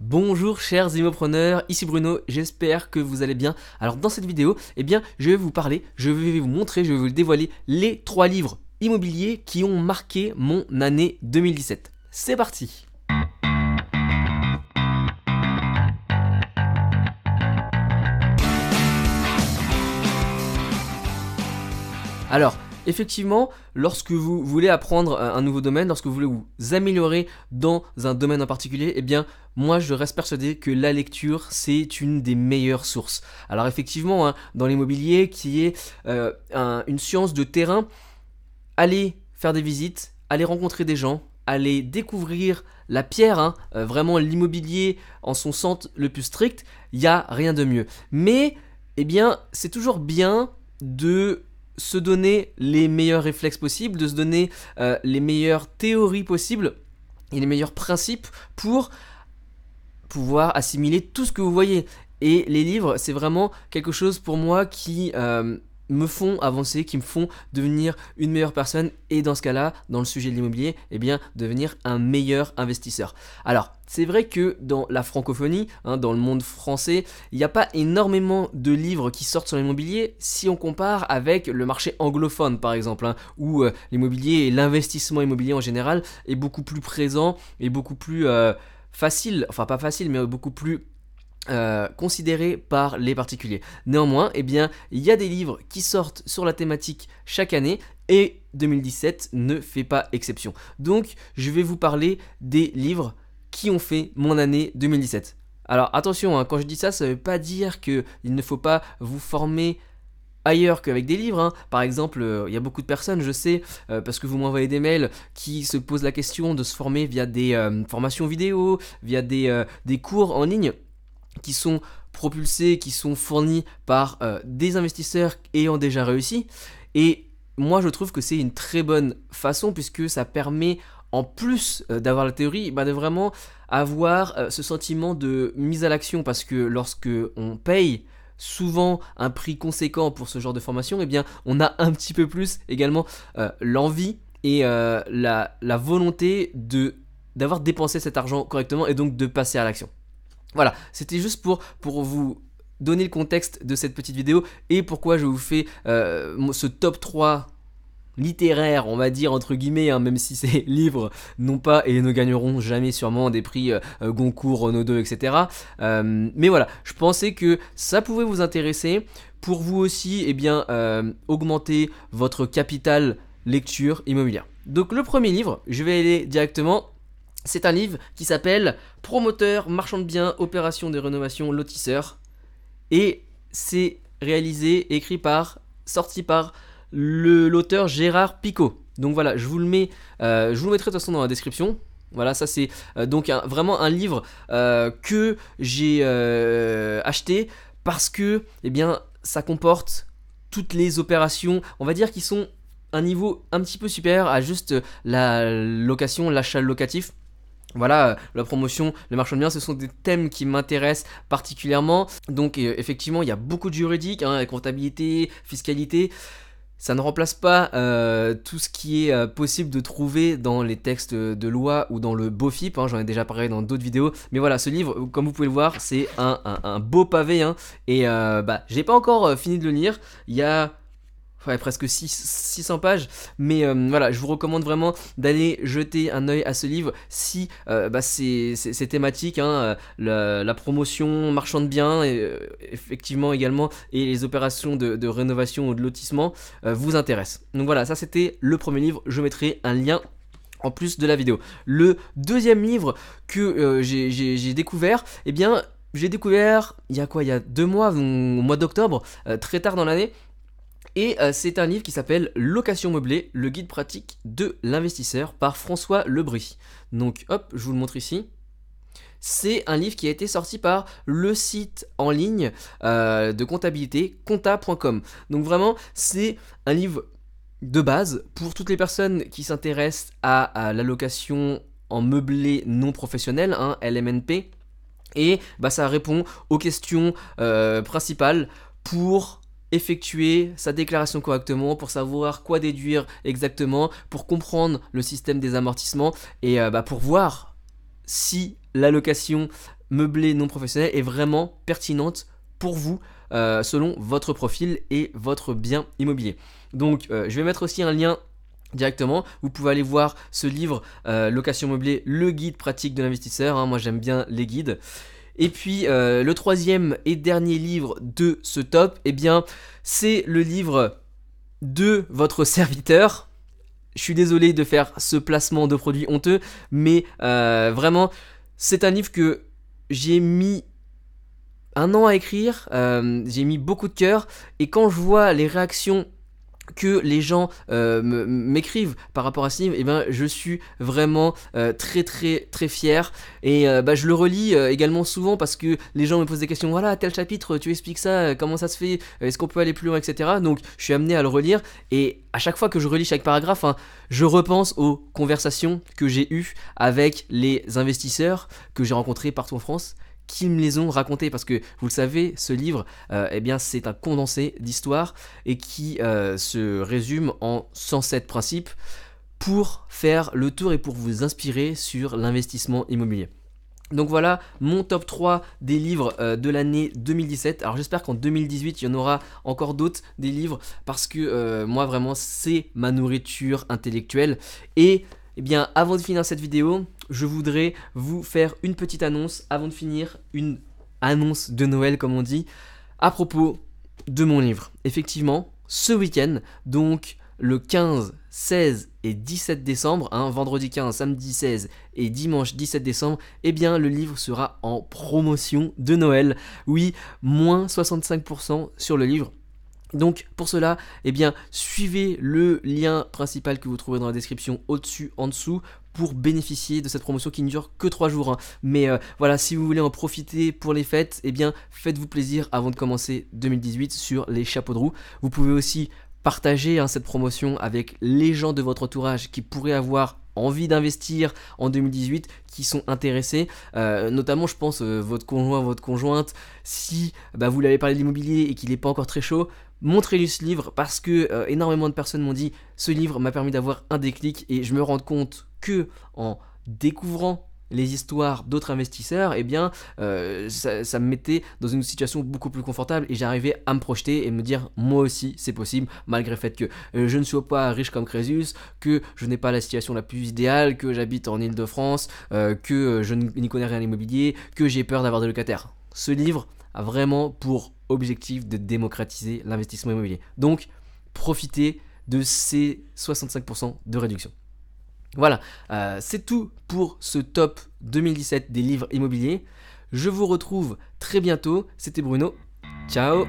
Bonjour chers immopreneurs, ici Bruno, j'espère que vous allez bien. Alors dans cette vidéo, eh bien, je vais vous parler, je vais vous montrer, je vais vous dévoiler les trois livres immobiliers qui ont marqué mon année 2017. C'est parti Alors, effectivement, lorsque vous voulez apprendre euh, un nouveau domaine, lorsque vous voulez vous améliorer dans un domaine en particulier, eh bien, moi je reste persuadé que la lecture c'est une des meilleures sources. Alors effectivement, hein, dans l'immobilier qui est euh, une science de terrain, allez faire des visites, aller rencontrer des gens, aller découvrir la pierre, hein, euh, vraiment l'immobilier en son centre le plus strict, il n'y a rien de mieux. Mais, eh bien, c'est toujours bien de se donner les meilleurs réflexes possibles, de se donner euh, les meilleures théories possibles et les meilleurs principes pour pouvoir assimiler tout ce que vous voyez. Et les livres, c'est vraiment quelque chose pour moi qui euh, me font avancer, qui me font devenir une meilleure personne et dans ce cas-là, dans le sujet de l'immobilier, eh bien devenir un meilleur investisseur. Alors, c'est vrai que dans la francophonie, hein, dans le monde français, il n'y a pas énormément de livres qui sortent sur l'immobilier si on compare avec le marché anglophone par exemple, hein, où euh, l'immobilier et l'investissement immobilier en général est beaucoup plus présent et beaucoup plus euh, facile, enfin pas facile, mais beaucoup plus euh, considérés par les particuliers. Néanmoins, eh bien, il y a des livres qui sortent sur la thématique chaque année et 2017 ne fait pas exception. Donc, je vais vous parler des livres qui ont fait mon année 2017. Alors attention, hein, quand je dis ça, ça ne veut pas dire qu'il ne faut pas vous former ailleurs qu'avec des livres. Hein. Par exemple, euh, il y a beaucoup de personnes, je sais, euh, parce que vous m'envoyez des mails, qui se posent la question de se former via des formations vidéo, via des cours en ligne qui sont propulsés, qui sont fournis par euh, des investisseurs ayant déjà réussi. Et moi, je trouve que c'est une très bonne façon puisque ça permet, en plus euh, d'avoir la théorie, bah, de vraiment avoir euh, ce sentiment de mise à l'action parce que lorsque on paye souvent un prix conséquent pour ce genre de formation, eh bien, on a un petit peu plus également l'envie et la, la volonté d'avoir dépensé cet argent correctement et donc de passer à l'action. Voilà, c'était juste pour, pour vous donner le contexte de cette petite vidéo et pourquoi je vous fais euh, ce top 3 littéraire, on va dire entre guillemets, hein, même si ces livres n'ont pas et ne gagneront jamais sûrement des prix euh, euh, Goncourt, Renaudot, etc. mais voilà, je pensais que ça pouvait vous intéresser pour vous aussi, eh bien, augmenter votre capital lecture immobilière. Donc le premier livre, je vais aller directement c'est un livre qui s'appelle Promoteur, marchand de biens, opération des rénovations, lotisseur ». Et c'est réalisé, écrit par, sorti par l'auteur Gérard Picot. Donc voilà, je vous le mets, euh, je vous le mettrai de toute façon dans la description. Voilà, ça c'est euh, donc vraiment un livre euh, que j'ai acheté parce que, eh bien, ça comporte toutes les opérations, on va dire, qui sont un niveau un petit peu supérieur à juste la location, l'achat locatif. Voilà, euh, la promotion, le marchand de biens, ce sont des thèmes qui m'intéressent particulièrement. Donc euh, effectivement, il y a beaucoup de juridique, hein, comptabilité, fiscalité. Ça ne remplace pas euh, tout ce qui est possible de trouver dans les textes de loi ou dans le BOFIP, hein, j'en ai déjà parlé dans d'autres vidéos, mais voilà, ce livre, comme vous pouvez le voir, c'est un, beau pavé, hein. et euh, bah, j'ai pas encore fini de le lire, il y a presque 600 pages. Mais euh, voilà, je vous recommande vraiment d'aller jeter un œil à ce livre si euh, bah, ces, thématiques, hein, euh, la, promotion marchand de biens, et, effectivement également, et les opérations de, de rénovation ou de lotissement vous intéressent. Donc voilà, ça c'était le premier livre. Je mettrai un lien en plus de la vidéo. Le deuxième livre que j'ai découvert, eh bien, j'ai découvert il y a quoi Il y a deux mois, au mois d'octobre, très tard dans l'année. Et euh, c'est un livre qui s'appelle Location meublée, le guide pratique de l'investisseur par François Lebris. Donc hop, je vous le montre ici. C'est un livre qui a été sorti par le site en ligne euh, de comptabilité compta.com. Donc vraiment, c'est un livre de base pour toutes les personnes qui s'intéressent à, la location en meublé non professionnel, hein, LMNP. Et bah, ça répond aux questions euh, principales pour effectuer sa déclaration correctement, pour savoir quoi déduire exactement, pour comprendre le système des amortissements et euh, bah, pour voir si l'allocation meublée non professionnelle est vraiment pertinente pour vous euh, selon votre profil et votre bien immobilier. Donc euh, je vais mettre aussi un lien directement. Vous pouvez aller voir ce livre Location meublée, le guide pratique de l'investisseur. Hein. moi j'aime bien les guides. Et puis euh, le troisième et dernier livre de ce top, eh bien c'est le livre de votre serviteur. Je suis désolé de faire ce placement de produits honteux, mais euh, vraiment c'est un livre que j'ai mis un an à écrire, euh, j'ai mis beaucoup de cœur, et quand je vois les réactions que les gens euh, m'écrivent par rapport à ce eh ben, je suis vraiment euh, très très très fier. Et euh, bah, je le relis également souvent parce que les gens me posent des questions, voilà, tel chapitre, tu expliques ça, comment ça se fait, est-ce qu'on peut aller plus loin, etc. Donc je suis amené à le relire, et à chaque fois que je relis chaque paragraphe, hein, je repense aux conversations que j'ai eues avec les investisseurs que j'ai rencontrés partout en France qui me les ont racontés parce que vous le savez, ce livre, euh, eh bien, c'est un condensé d'histoires et qui euh, se résume en 107 principes pour faire le tour et pour vous inspirer sur l'investissement immobilier. Donc voilà mon top 3 des livres euh, de l'année 2017. Alors j'espère qu'en 2018 il y en aura encore d'autres des livres parce que moi vraiment c'est ma nourriture intellectuelle. Et eh bien avant de finir cette vidéo, je voudrais vous faire une petite annonce avant de finir, une annonce de Noël comme on dit, à propos de mon livre. Effectivement, ce week-end, donc le 15, 16 et 17 décembre, hein, vendredi 15, samedi 16 et dimanche 17 décembre, eh bien le livre sera en promotion de Noël. Oui, moins 65% sur le livre. Donc pour cela, eh bien, suivez le lien principal que vous trouverez dans la description au-dessus, en dessous, pour bénéficier de cette promotion qui ne dure que 3 jours. Hein. Mais euh, voilà, si vous voulez en profiter pour les fêtes, eh bien, faites-vous plaisir avant de commencer 2018 sur les chapeaux de roue. Vous pouvez aussi partager hein, cette promotion avec les gens de votre entourage qui pourraient avoir envie d'investir en 2018 qui sont intéressés. Euh, notamment, je pense, euh, votre conjoint, votre conjointe, si bah, vous l'avez parlé de l'immobilier et qu'il n'est pas encore très chaud, Montrer lui ce livre parce que euh, énormément de personnes m'ont dit ce livre m'a permis d'avoir un déclic et je me rends compte que en découvrant les histoires d'autres investisseurs, eh bien, euh, ça, me mettait dans une situation beaucoup plus confortable et j'arrivais à me projeter et me dire moi aussi c'est possible malgré le fait que euh, je ne sois pas riche comme Crésus, que je n'ai pas la situation la plus idéale, que j'habite en Ile-de-France, que je n'y connais rien à l'immobilier, que j'ai peur d'avoir des locataires. Ce livre a vraiment pour objectif de démocratiser l'investissement immobilier. Donc, profitez de ces 65% de réduction. Voilà, euh, c'est tout pour ce top 2017 des livres immobiliers. Je vous retrouve très bientôt. C'était Bruno. Ciao